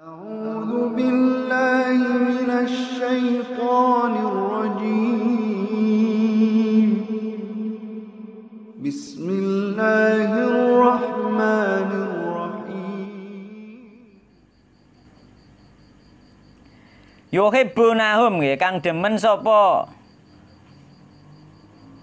أعوذ بالله من الشيطان الرجيم بسم الله الرحمن الرحيم يوهي بنا هم يكان تمن سوبو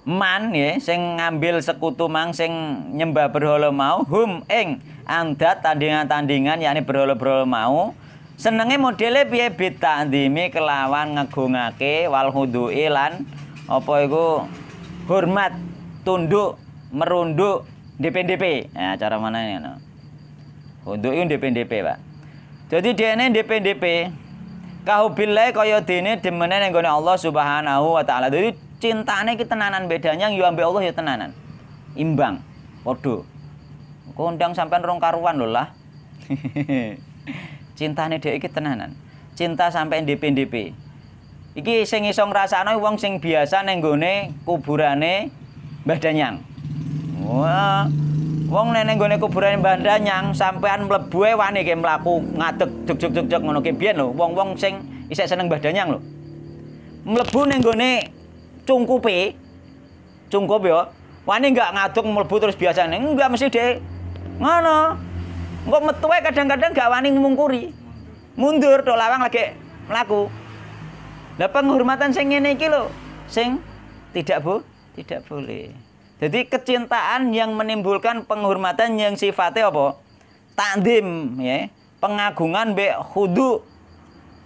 man ya sing ngambil sekutu mang sing nyembah berhala mau hum ing andat tandingan-tandingan yakni berhala-berhala mau senenge modele piye bitandimi kelawan ngegungake wal hudui lan apa iku hormat tunduk merunduk DPDP, nah cara mana ini no? untuk itu DPNDP pak jadi dene DPNDP kahubillah kaya dene demene nenggone Allah Subhanahu wa taala. Jadi cintane ki tenanan bedanya yo ya ambek Allah ya tenanan. Imbang. Padha. Kondang sampean rong karuan lho lah. Cintane dhek iki tenanan. Cinta sampai DP-DP. Iki sing iso ngrasakno wong sing biasa ning gone kuburane Mbah Danyang. Wah, wong neneng ning gone kuburane Mbah Danyang sampean mlebu wani ki mlaku ngadeg jog jog jog ngono ki biyen lho wong-wong sing isih seneng Mbah Danyang lho. Mlebu ning gone cungkupi cungkup ya wani nggak ngaduk melebu terus biasanya enggak mesti deh ngono engko metuai kadang-kadang gak wani mungkuri mundur tuh lawang lagi melaku lah penghormatan sing ini kilo sing tidak bu tidak boleh jadi kecintaan yang menimbulkan penghormatan yang sifatnya apa takdim ya pengagungan be hudu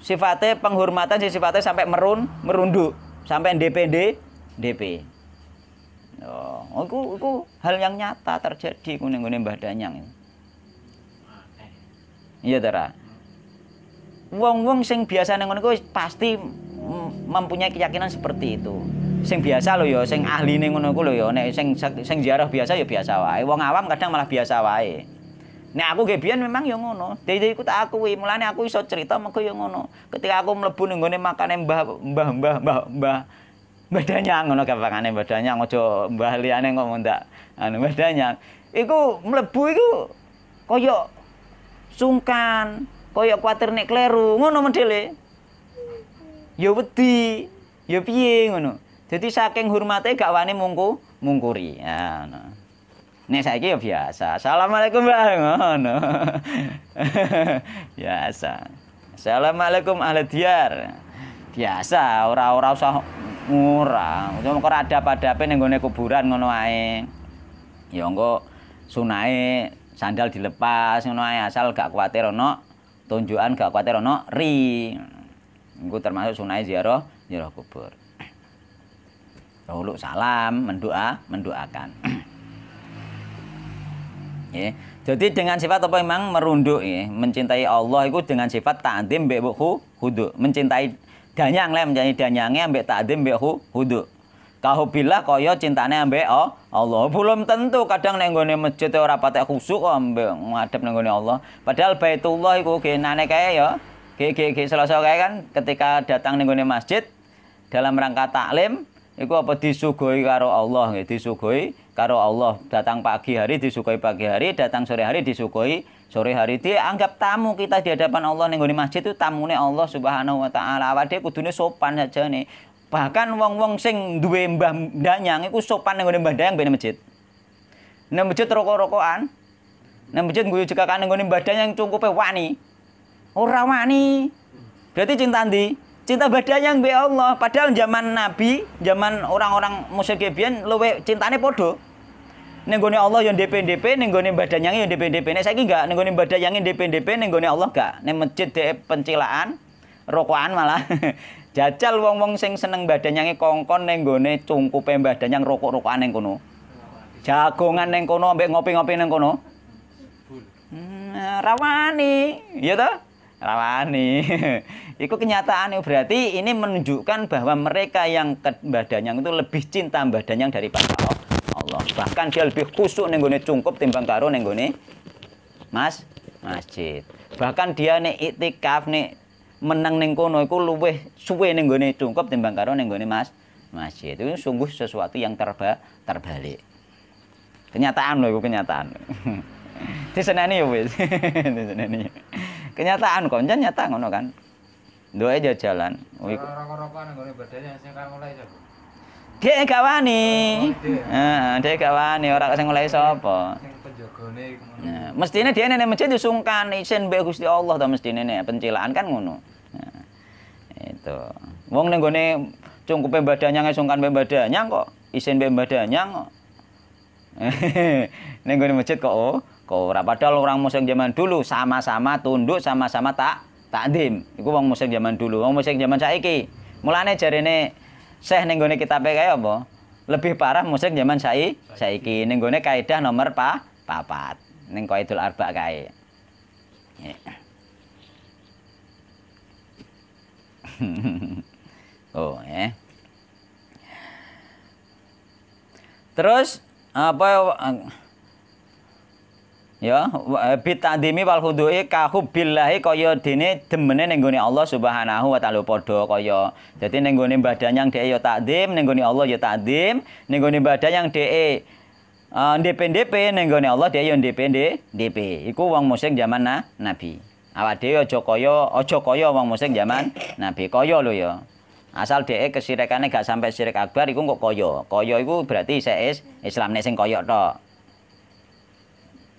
sifatnya penghormatan sifatnya sampai merun merunduk sampai DPD DP. Oh, aku, itu hal yang nyata terjadi kuning kuning Mbah Danyang Iya Tara. Wong-wong sing biasa neng ngono pasti mempunyai keyakinan seperti itu. Sing biasa lo yo, ya, sing ahli neng ngono lo yo, ya, nek sing sing ziarah biasa ya biasa wae. Wong awam kadang malah biasa wae. Nek aku gebian memang ya ngono. Dadi iku tak akui, mulane aku iso cerita mergo ya ngono. Ketika aku mlebu ning gone makane Mbah Mbah Mbah Mbah Mbah Mbah Danyang ngono gampangane Mbah Danyang Mbah liyane ngomong ndak anu Mbah Iku mlebu iku koyo sungkan, koyo kuatir nek kleru, ngono medele. Ya wedi, ya piye ngono. Jadi saking hormate gak wani mungku mungkuri. Ya Nek saya ya biasa. Assalamualaikum Oh, no biasa. Assalamualaikum aladiar. diar. Biasa, Orang-orang usah murah. Cuma kok pada apa yang gue kuburan ngono aye. Ya enggak sunai sandal dilepas ngono aye asal gak kuatir ono Tunjuan gak kuatir ono ri. Gue termasuk sunai ziarah ziarah kubur. Lalu salam, mendoa, mendoakan. Ya. Jadi dengan sifat apa memang merunduk ya. Mencintai Allah itu dengan sifat ta'zim mbek hudu. Mencintai danyang lah menjadi danyange ambek ta'zim mbek hudu. Kahubillah kaya cintane ambek oh, Allah. Belum tentu kadang neng gone masjid ya ora patek khusuk kok ambek ngadep neng gone Allah. Padahal Baitullah iku genane kaya ya. Ge-ge selasa kaya kan ketika datang neng gone masjid dalam rangka taklim iku apa disugoi karo Allah nggih, disugoi karo Allah datang pagi hari disukoi pagi hari datang sore hari disukoi sore hari dia anggap tamu kita di hadapan Allah nih masjid itu tamunya Allah subhanahu wa taala awak dia kudunya sopan saja nih bahkan wong wong sing duwe mbah danyang itu sopan nih mbah danyang beda masjid nih masjid rokok rokokan nih masjid gue juga kan nih mbah danyang cukup wani orang wani berarti cinta nih, cinta badan yang be Allah padahal zaman Nabi zaman orang-orang musyrik biyen luwe cintane podo Nenggoni Allah yang DP-DP, ning badan yang yang DP-DP. Nek saiki enggak badan yang yang DP-DP, Allah enggak. Nek masjid DP pencilaan, rokokan malah. Jajal wong-wong sing seneng badanyange kongkon ning gone badan yang rokok-rokokan yang kono. Jagongan yang kono ambek ngopi-ngopi yang kono. Hmm, rawani, ya toh? rawani. Ikut kenyataan berarti ini menunjukkan bahwa mereka yang ke yang itu lebih cinta badan yang daripada Allah. Allah. Bahkan dia lebih khusyuk ning gone cungkup timbang karo ning gone mas masjid. Bahkan dia nek iktikaf nek meneng ning kono iku luwih suwe ning gone cungkup timbang karo ning gone mas masjid. Itu sungguh sesuatu yang terba terbalik. Kenyataan loh itu kenyataan. Diseneni ya wis. Diseneni. Kenyataan konco nyata ngono kan. Doe jalan. Rokok-rokokan nggone badane sing kan mulai coba. Oh, ya? Dia gak wani. Nah, dia gak wani orang sing mulai sapa. Mestinya dia nene masjid sungkan isen mbek Gusti Allah ta mestinya nek pencilaan kan ngono. Nah, itu. Wong ning gone cungkupe badanyang sungkan pembadanya kok isin mbek badanyang kok. nenggo gone masjid kok oh, kok ora padahal orang musik zaman dulu sama-sama tunduk sama-sama tak takdim. Iku wong musik zaman dulu, wong musik zaman saiki. Mulane jarene saya ning gone kitabe kaya apa? Lebih parah musik zaman sai saiki ning gone kaidah nomor pa, papat. Ning Qaidul Arba kae. oh, ya. Terus apa ya, ya eh, bitadimi wal khudui ka hubbillahi kaya dene demene Allah Subhanahu wa taala padha kaya dadi badan yang dhek ya takdim nenggoni Allah ya takdim nenggoni badan yang dhek uh, eh, ndep-ndep ning Allah dhek ya dp ndep iku wong musyrik zaman na, nabi awak dhewe ojo kaya aja kaya wong musyrik zaman nabi kaya lo ya asal dhek kesirekannya gak sampai sirek akbar iku kok kaya kaya iku berarti isek Islam nek sing kaya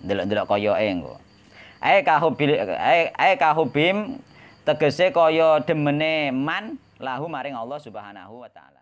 delok-delok koyoke engko. Ae kahubil ae kahubim tegese kaya demene man lahu maring Allah Subhanahu wa taala.